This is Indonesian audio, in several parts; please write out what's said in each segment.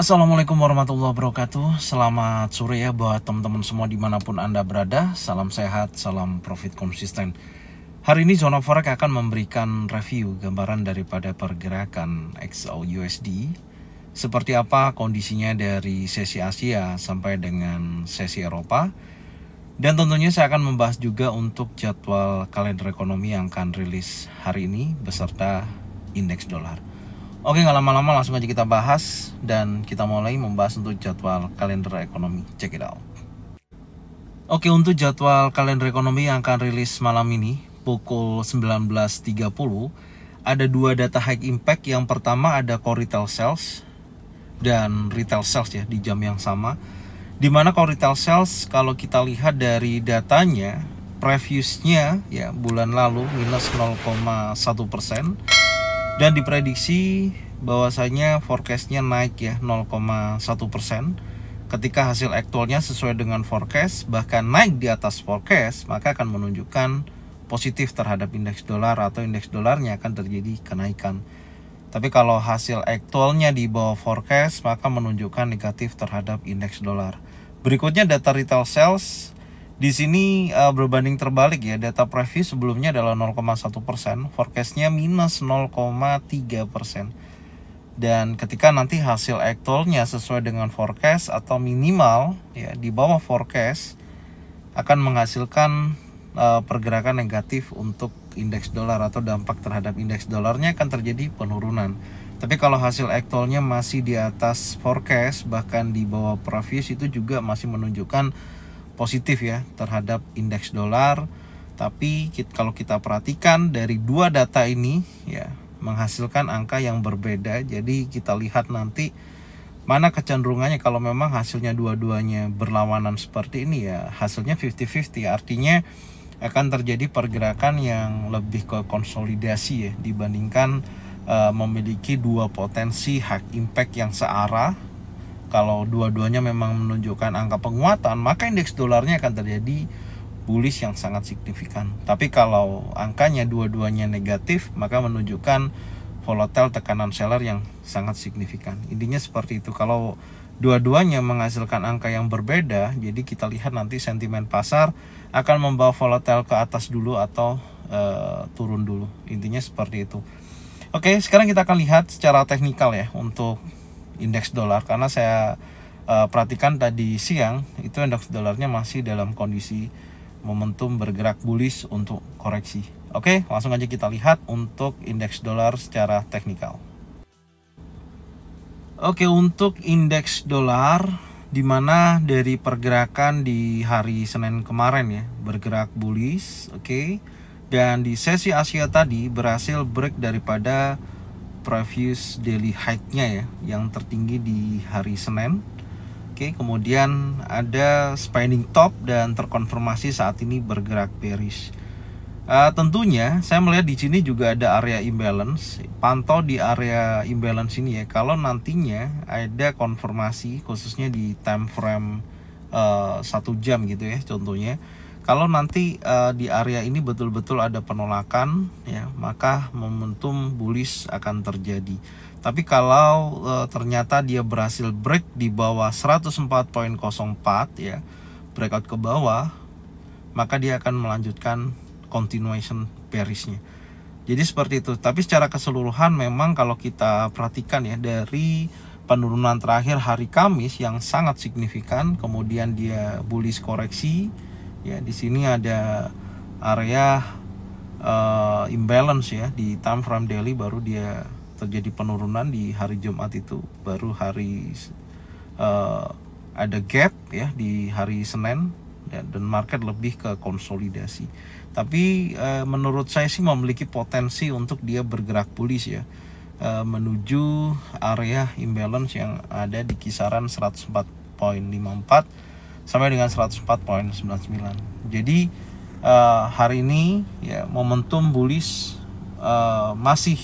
Assalamualaikum warahmatullahi wabarakatuh Selamat sore ya buat teman-teman semua dimanapun Anda berada Salam sehat, salam profit konsisten Hari ini Zona Forex akan memberikan review gambaran daripada pergerakan XOUSD Seperti apa kondisinya dari sesi Asia sampai dengan sesi Eropa Dan tentunya saya akan membahas juga untuk jadwal kalender ekonomi yang akan rilis hari ini Beserta indeks dolar Oke, nggak lama-lama langsung aja kita bahas dan kita mulai membahas untuk jadwal kalender ekonomi. Check it out. Oke, untuk jadwal kalender ekonomi yang akan rilis malam ini pukul 19.30 ada dua data high impact. Yang pertama ada core retail sales dan retail sales ya di jam yang sama. Dimana mana core retail sales kalau kita lihat dari datanya previousnya ya bulan lalu minus 0,1 persen dan diprediksi bahwasanya forecastnya naik ya 0,1 persen ketika hasil aktualnya sesuai dengan forecast bahkan naik di atas forecast maka akan menunjukkan positif terhadap indeks dolar atau indeks dolarnya akan terjadi kenaikan tapi kalau hasil aktualnya di bawah forecast maka menunjukkan negatif terhadap indeks dolar berikutnya data retail sales di sini uh, berbanding terbalik ya, data preview sebelumnya adalah 0,1 persen, forecastnya minus 0,3 persen. Dan ketika nanti hasil actualnya sesuai dengan forecast atau minimal ya di bawah forecast akan menghasilkan uh, pergerakan negatif untuk indeks dolar atau dampak terhadap indeks dolarnya akan terjadi penurunan. Tapi kalau hasil actualnya masih di atas forecast bahkan di bawah previous itu juga masih menunjukkan positif ya terhadap indeks dolar. Tapi kita, kalau kita perhatikan dari dua data ini ya menghasilkan angka yang berbeda. Jadi kita lihat nanti mana kecenderungannya kalau memang hasilnya dua-duanya berlawanan seperti ini ya hasilnya 50-50 artinya akan terjadi pergerakan yang lebih ke konsolidasi ya dibandingkan uh, memiliki dua potensi hak impact yang searah kalau dua-duanya memang menunjukkan angka penguatan maka indeks dolarnya akan terjadi bullish yang sangat signifikan tapi kalau angkanya dua-duanya negatif maka menunjukkan volatile tekanan seller yang sangat signifikan intinya seperti itu kalau dua-duanya menghasilkan angka yang berbeda jadi kita lihat nanti sentimen pasar akan membawa volatile ke atas dulu atau e, turun dulu intinya seperti itu oke sekarang kita akan lihat secara teknikal ya untuk indeks dolar karena saya uh, perhatikan tadi siang itu indeks dolarnya masih dalam kondisi momentum bergerak bullish untuk koreksi. Oke, langsung aja kita lihat untuk indeks dolar secara teknikal. Oke, untuk indeks dolar dimana dari pergerakan di hari Senin kemarin ya bergerak bullish, oke. Okay? Dan di sesi Asia tadi berhasil break daripada previous daily high-nya ya yang tertinggi di hari Senin. Oke, kemudian ada spinning top dan terkonfirmasi saat ini bergerak bearish. Uh, tentunya saya melihat di sini juga ada area imbalance. Pantau di area imbalance ini ya. Kalau nantinya ada konfirmasi khususnya di time frame eh, satu uh, jam gitu ya contohnya kalau nanti uh, di area ini betul-betul ada penolakan, ya maka momentum bullish akan terjadi. Tapi kalau uh, ternyata dia berhasil break di bawah 104.04 ya, breakout ke bawah, maka dia akan melanjutkan continuation bearishnya. Jadi seperti itu. Tapi secara keseluruhan memang kalau kita perhatikan ya dari penurunan terakhir hari Kamis yang sangat signifikan, kemudian dia bullish koreksi, ya di sini ada area uh, imbalance ya di time frame daily baru dia terjadi penurunan di hari Jumat itu baru hari uh, ada gap ya di hari Senin ya, dan market lebih ke konsolidasi tapi uh, menurut saya sih memiliki potensi untuk dia bergerak bullish ya menuju area imbalance yang ada di kisaran 104.54 sampai dengan 104.99 jadi uh, hari ini ya momentum bullish uh, masih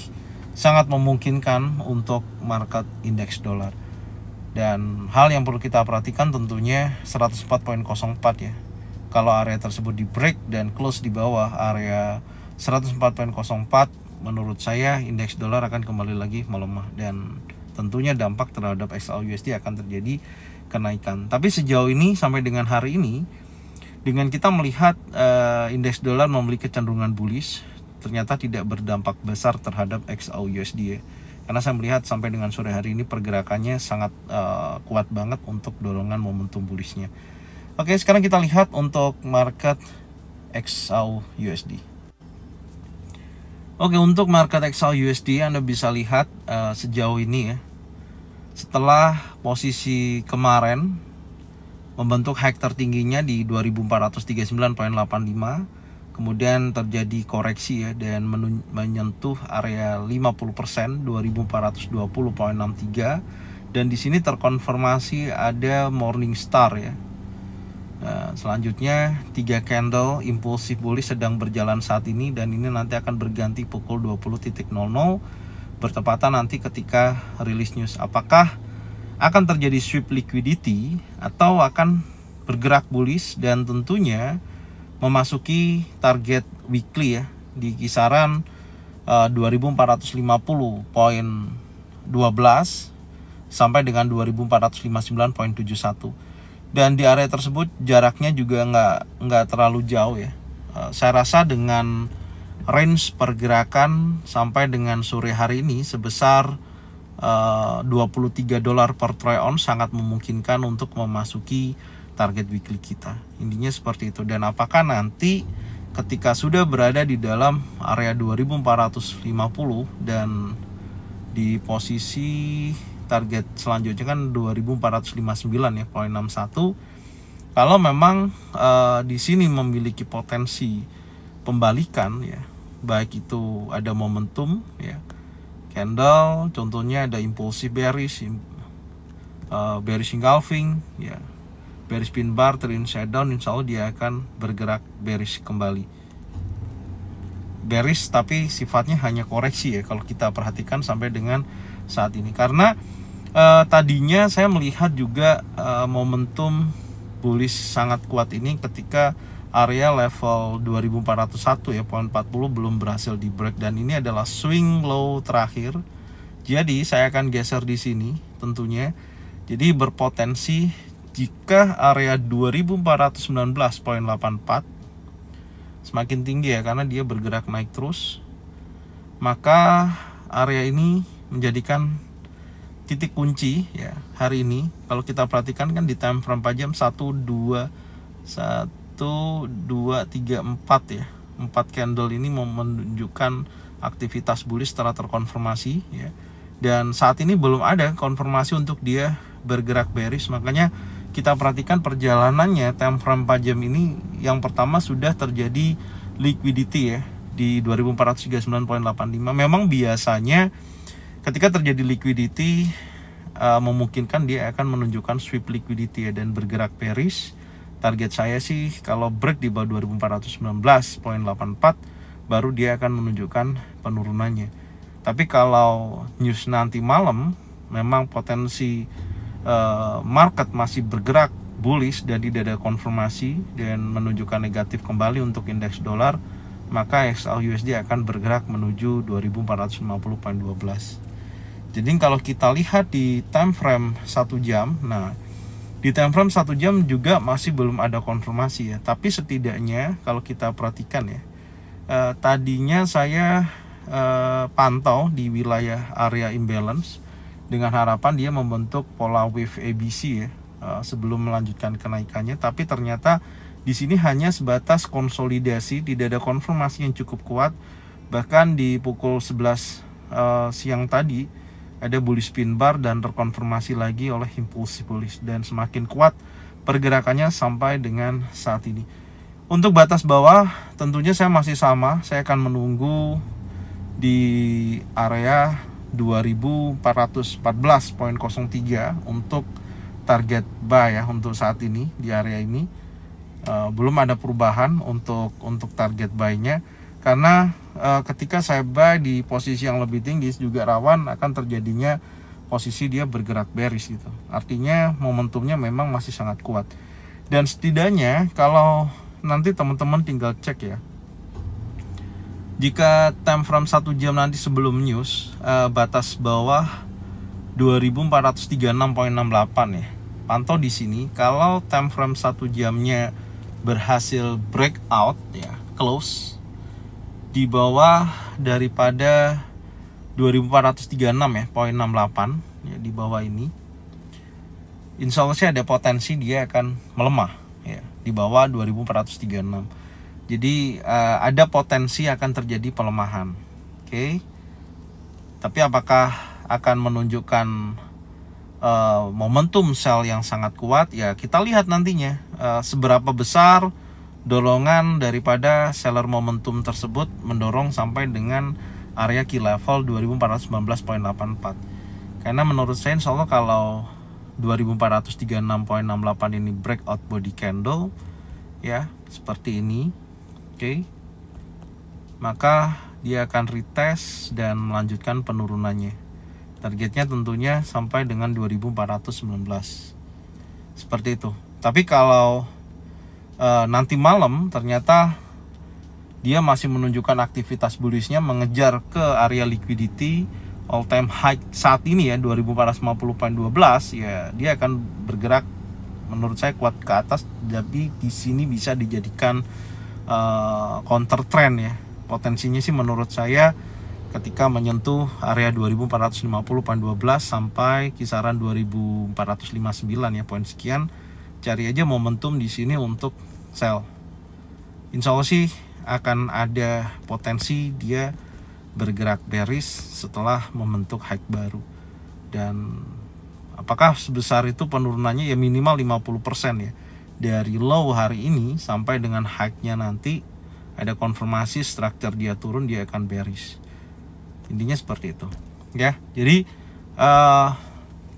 sangat memungkinkan untuk market indeks dolar dan hal yang perlu kita perhatikan tentunya 104.04 ya kalau area tersebut di break dan close di bawah area 104.04 menurut saya indeks dolar akan kembali lagi melemah dan tentunya dampak terhadap XAUUSD akan terjadi kenaikan. Tapi sejauh ini sampai dengan hari ini dengan kita melihat uh, indeks dolar memiliki kecenderungan bullish ternyata tidak berdampak besar terhadap XAU USD karena saya melihat sampai dengan sore hari ini pergerakannya sangat uh, kuat banget untuk dorongan momentum bullishnya oke sekarang kita lihat untuk market XAU USD oke untuk market XAU USD Anda bisa lihat uh, sejauh ini ya setelah posisi kemarin membentuk high tertingginya di 2439.85 kemudian terjadi koreksi ya dan menyentuh area 50% 2420.63 dan di sini terkonfirmasi ada morning star ya nah, selanjutnya tiga candle impulsif bullish sedang berjalan saat ini dan ini nanti akan berganti pukul 20.00 bertepatan nanti ketika rilis news apakah akan terjadi sweep liquidity atau akan bergerak bullish dan tentunya memasuki target weekly ya di kisaran eh, uh, 2450 poin 12 sampai dengan 2459.71 dan di area tersebut jaraknya juga nggak nggak terlalu jauh ya. Eh, saya rasa dengan range pergerakan sampai dengan sore hari ini sebesar eh, uh, 23 dolar per troy ounce sangat memungkinkan untuk memasuki target weekly kita. Intinya seperti itu. Dan apakah nanti ketika sudah berada di dalam area 2450 dan di posisi target selanjutnya kan 2459 ya poin 61 kalau memang uh, di sini memiliki potensi pembalikan ya baik itu ada momentum ya candle contohnya ada impulsif bearish uh, bearish engulfing ya bearish pin bar trend side down insya Allah dia akan bergerak bearish kembali bearish tapi sifatnya hanya koreksi ya kalau kita perhatikan sampai dengan saat ini karena uh, tadinya saya melihat juga uh, momentum bullish sangat kuat ini ketika area level 2401 ya poin 40 belum berhasil di break dan ini adalah swing low terakhir jadi saya akan geser di sini tentunya jadi berpotensi jika area poin 2419.84 semakin tinggi ya karena dia bergerak naik terus maka area ini menjadikan titik kunci ya hari ini kalau kita perhatikan kan di time frame 4 jam 1 2 1 1, 2, 3, 4 ya 4 candle ini menunjukkan aktivitas bullish setelah terkonfirmasi ya dan saat ini belum ada konfirmasi untuk dia bergerak bearish makanya kita perhatikan perjalanannya time frame 4 jam ini yang pertama sudah terjadi liquidity ya di 2439.85 memang biasanya ketika terjadi liquidity eh, memungkinkan dia akan menunjukkan sweep liquidity ya dan bergerak bearish target saya sih kalau break di bawah 2419.84 baru dia akan menunjukkan penurunannya tapi kalau news nanti malam memang potensi uh, market masih bergerak bullish jadi tidak ada konfirmasi dan menunjukkan negatif kembali untuk indeks dolar maka XLUSD akan bergerak menuju 2450.12 jadi kalau kita lihat di time frame 1 jam nah di time frame 1 jam juga masih belum ada konfirmasi ya, tapi setidaknya kalau kita perhatikan ya, eh, tadinya saya eh, pantau di wilayah area imbalance dengan harapan dia membentuk pola wave ABC ya eh, sebelum melanjutkan kenaikannya, tapi ternyata di sini hanya sebatas konsolidasi, tidak ada konfirmasi yang cukup kuat, bahkan di pukul 11 eh, siang tadi ada bullish pin bar dan terkonfirmasi lagi oleh impulsi bullish dan semakin kuat pergerakannya sampai dengan saat ini. Untuk batas bawah tentunya saya masih sama, saya akan menunggu di area 2414.03 untuk target buy ya untuk saat ini di area ini. Eh, belum ada perubahan untuk untuk target buy-nya karena Eh, ketika saya buy di posisi yang lebih tinggi juga rawan akan terjadinya posisi dia bergerak bearish gitu. Artinya momentumnya memang masih sangat kuat. Dan setidaknya kalau nanti teman-teman tinggal cek ya. Jika time frame 1 jam nanti sebelum news eh, batas bawah 2436.68 ya. Pantau di sini kalau time frame 1 jamnya berhasil breakout ya, close di bawah daripada 2436 ya, poin 68 ya di bawah ini. Insya Allah sih ada potensi dia akan melemah ya di bawah 2436. Jadi uh, ada potensi akan terjadi pelemahan. Oke. Okay? Tapi apakah akan menunjukkan uh, momentum sel yang sangat kuat ya kita lihat nantinya uh, seberapa besar Dorongan daripada seller momentum tersebut mendorong sampai dengan area key level 2419.84 karena menurut saya insya Allah kalau 2436.68 ini breakout body candle ya seperti ini oke okay. maka dia akan retest dan melanjutkan penurunannya targetnya tentunya sampai dengan 2419 seperti itu tapi kalau Eh, nanti malam ternyata dia masih menunjukkan aktivitas bullishnya mengejar ke area liquidity all time high saat ini ya 2450.12 ya dia akan bergerak menurut saya kuat ke atas tapi di sini bisa dijadikan uh, counter trend ya potensinya sih menurut saya ketika menyentuh area 2450.12 sampai kisaran 2459 ya poin sekian cari aja momentum di sini untuk sell insya Allah sih akan ada potensi dia bergerak bearish setelah membentuk high baru dan apakah sebesar itu penurunannya ya minimal 50% ya dari low hari ini sampai dengan high-nya nanti ada konfirmasi structure dia turun dia akan bearish intinya seperti itu ya jadi uh,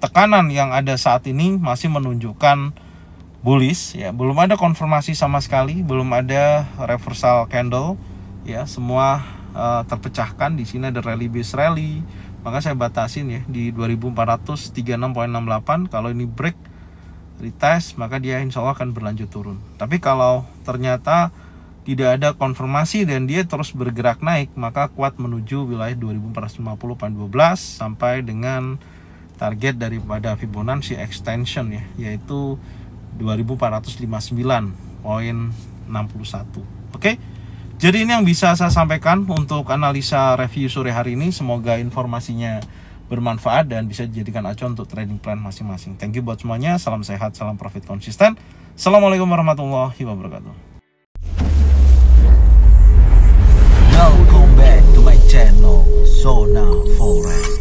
tekanan yang ada saat ini masih menunjukkan bullish ya belum ada konfirmasi sama sekali belum ada reversal candle ya semua uh, terpecahkan di sini ada rally base rally maka saya batasin ya di 2436.68 kalau ini break retest maka dia insya Allah akan berlanjut turun tapi kalau ternyata tidak ada konfirmasi dan dia terus bergerak naik maka kuat menuju wilayah 2450.12 sampai dengan target daripada Fibonacci extension ya yaitu 2459.61 oke okay? jadi ini yang bisa saya sampaikan untuk analisa review sore hari ini semoga informasinya bermanfaat dan bisa dijadikan acuan untuk trading plan masing-masing thank you buat semuanya salam sehat salam profit konsisten Assalamualaikum warahmatullahi wabarakatuh Now back to my channel Zona Forex